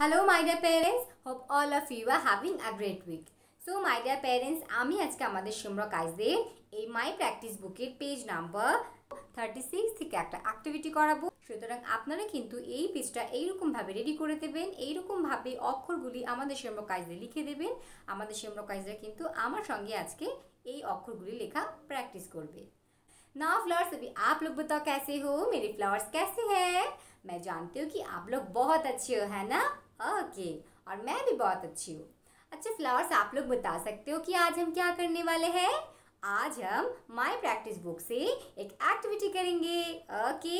hello my dear parents hope all of you are having a great week so my dear parents আমি আজকে আমাদের সোমরক আইজদের এই মাই প্র্যাকটিস বুকের পেজ নাম্বার থার্টি সিক্স থেকে একটা অ্যাক্টিভিটি করাবো সুতরাং আপনারা কিন্তু এই পেজটা এইরকমভাবে রেডি করে দেবেন এইরকমভাবে অক্ষরগুলি আমাদের সোমরক আইজদের লিখে দেবেন আমাদের সোমরক কাজরা কিন্তু আমার সঙ্গে আজকে এই অক্ষরগুলি লেখা প্র্যাকটিস করবে ना फ्लावर्स अभी आप लोग बताओ कैसे हो मेरे फ्लावर्स कैसे हैं मैं जानती हूँ कि आप लोग बहुत अच्छे हो ओके और मैं भी बहुत अच्छी हूँ अच्छा फ्लावर्स आप लोग बता सकते हो कि आज हम क्या करने वाले हैं आज हम माय प्रैक्टिस बुक से एक एक्टिविटी करेंगे ओके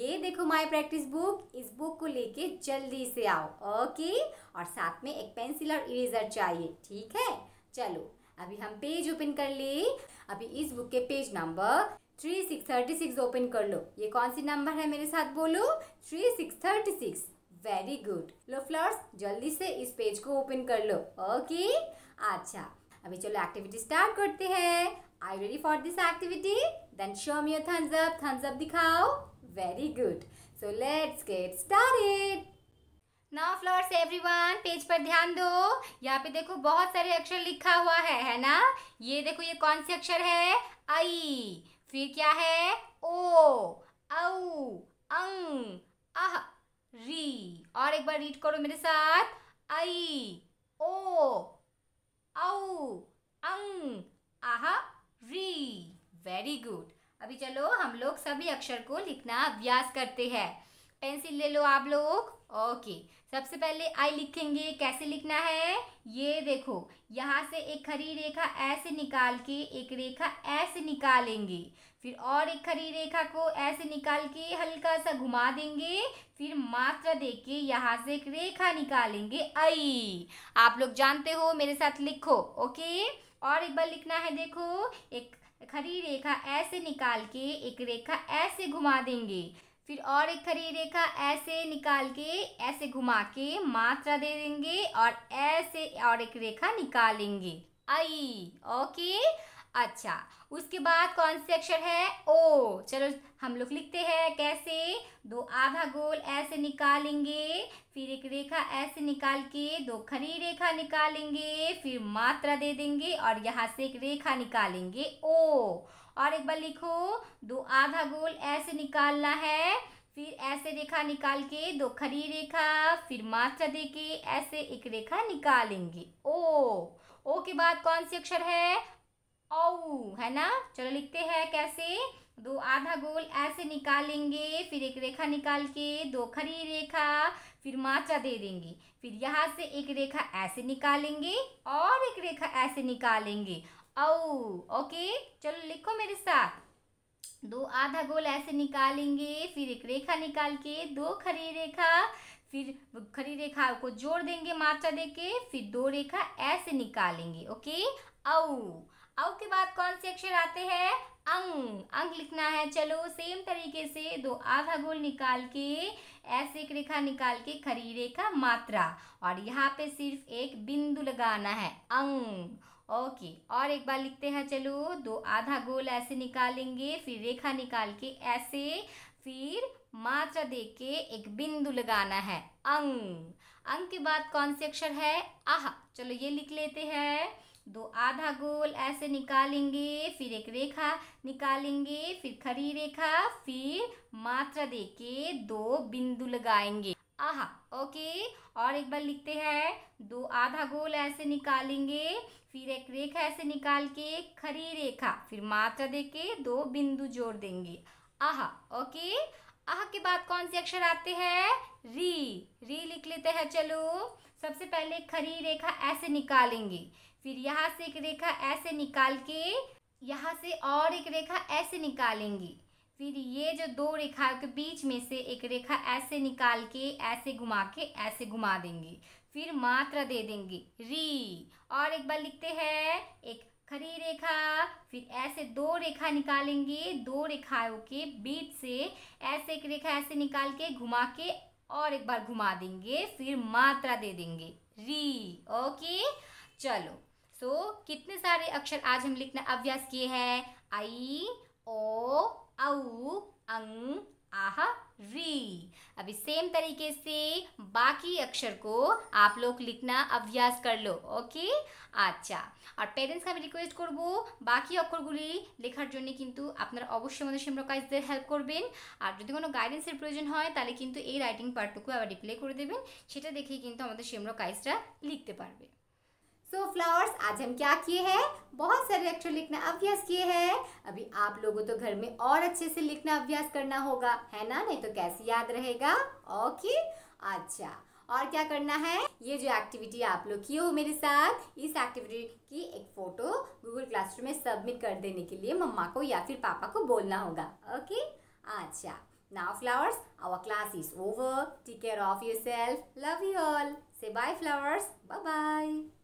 ये देखो माय प्रैक्टिस बुक इस बुक को लेके जल्दी से आओ ओके और साथ में एक पेंसिल और इरेजर चाहिए ठीक है चलो अभी हम पेज ओपन कर ले अभी इस बुक के page number three six thirty six open कर लो ये कौन सी नंबर है मेरे साथ बोलो three six thirty six very good लो फ्लर्स जल्दी से इस पेज को ओपन कर लो ओके अच्छा अभी चलो एक्टिविटी स्टार्ट करते हैं I ready for this activity then show me your thumbs up thumbs up दिखाओ very good so let's get started now flowers everyone page पर ध्यान दो यहाँ पे देखो बहुत सारे अक्षर लिखा हुआ है है ना ये देखो ये कौन से अक्षर है आई फिर क्या है ओ और एक बार रीड करो मेरे साथ आई ओ औ अंग आहा री वेरी गुड अभी चलो हम लोग सभी अक्षर को लिखना अभ्यास करते हैं पेंसिल ले लो आप लोग ओके सबसे पहले आई लिखेंगे कैसे लिखना है ये देखो यहाँ से एक खरी रेखा ऐसे निकाल के एक रेखा ऐसे निकालेंगे फिर और एक खरी रेखा को ऐसे निकाल के हल्का सा घुमा देंगे फिर मात्रा देख के यहाँ से एक रेखा निकालेंगे आई आप लोग जानते हो मेरे साथ लिखो ओके और एक बार लिखना है देखो एक खरी रेखा ऐसे निकाल के एक रेखा ऐसे घुमा देंगे फिर और एक खरी रेखा ऐसे निकाल के ऐसे घुमा के मात्रा दे देंगे और ऐसे और एक रेखा निकालेंगे आई ओके अच्छा उसके बाद कौन से अक्षर है ओ चलो हम लोग लिखते हैं कैसे दो आधा गोल ऐसे निकालेंगे फिर एक रेखा ऐसे निकाल के दो खरी रेखा निकालेंगे फिर मात्रा दे देंगे और यहाँ से एक रेखा निकालेंगे ओ और एक बार लिखो दो आधा गोल ऐसे निकालना है फिर ऐसे रेखा निकाल के दो खड़ी रेखा फिर मात्रा दे के ऐसे एक रेखा निकालेंगे ओ ओ के बाद कौन से अक्षर है औ है ना चलो लिखते हैं कैसे दो आधा गोल ऐसे निकालेंगे फिर एक रेखा निकाल के दो खड़ी रेखा फिर माचा दे देंगे फिर यहाँ से एक रेखा ऐसे निकालेंगे और एक रेखा ऐसे निकालेंगे औ ओके चलो लिखो मेरे साथ दो आधा गोल ऐसे निकालेंगे फिर एक रेखा निकाल के दो खरी रेखा फिर खरी रेखा को जोड़ देंगे मात्रा देके फिर दो रेखा ऐसे निकालेंगे ओके औ औ के बाद कौन से अक्षर आते हैं अंग अंग लिखना है चलो सेम तरीके से दो आधा गोल निकाल के ऐसे एक रेखा निकाल के खरी रेखा मात्रा और यहाँ पे सिर्फ एक बिंदु लगाना है अंग ओके और एक बार लिखते हैं चलो दो आधा गोल ऐसे निकालेंगे फिर रेखा निकाल के ऐसे फिर मात्रा दे के एक बिंदु लगाना है अंग अंग के बाद कौन से अक्षर है आह चलो ये लिख लेते हैं दो आधा गोल ऐसे निकालेंगे फिर एक रेखा निकालेंगे फिर खरी रेखा फिर मात्रा दे के दो बिंदु लगाएंगे आहा ओके और एक बार लिखते हैं दो आधा गोल ऐसे निकालेंगे फिर एक रेखा ऐसे निकाल के एक खरी रेखा फिर मात्रा दे के दो बिंदु जोड़ देंगे आहा ओके आह के बाद कौन से अक्षर आते हैं री री लिख लेते हैं चलो सबसे पहले खरी रेखा ऐसे निकालेंगे फिर यहाँ से एक रेखा ऐसे निकाल के यहाँ से और एक रेखा ऐसे निकालेंगे फिर ये जो दो रेखाओं के बीच में से एक रेखा ऐसे निकाल के ऐसे घुमा के ऐसे घुमा देंगे फिर मात्रा दे देंगे री और एक बार लिखते हैं एक खरी रेखा फिर ऐसे दो रेखा निकालेंगे दो रेखाओं के बीच से ऐसे एक रेखा ऐसे निकाल के घुमा के और एक बार घुमा देंगे फिर मात्रा दे देंगे री ओके चलो सो so, कितने सारे अक्षर आज हम लिखना अभ्यास किए हैं आई ओ औ अंग आह री अब इस सेम तरीके से बाकी अक्षर को आप लोग लिखना अभ्यास कर लो ওকে আচ্ছা আর প্যারেন্টস আমি রিকোয়েস্ট করব বাকি অক্ষরগুলি লেখার জন্য কিন্তু আপনারা অবশ্যই আমাদের সেমরকাইজদের হেল্প করবেন আর যদি কোনো গাইডেন্সের প্রয়োজন হয় তাহলে কিন্তু এই রাইটিং পার্টটুকু আবার রিপ্লে করে দেবেন সেটা দেখেই কিন্তু আমাদের সেমরকাইজরা লিখতে পারবে सो so, फ्लावर्स आज हम क्या किए हैं बहुत सारे अक्षर लिखना अभ्यास किए हैं अभी आप लोगों तो घर में और अच्छे से लिखना अभ्यास करना होगा है ना नहीं तो कैसे याद रहेगा ओके अच्छा और क्या करना है ये जो एक्टिविटी आप लोग किए हो मेरे साथ इस एक्टिविटी की एक फ़ोटो गूगल क्लासरूम में सबमिट कर देने के लिए मम्मा को या फिर पापा को बोलना होगा ओके अच्छा now flowers our class is over take care of yourself love you all say bye flowers bye bye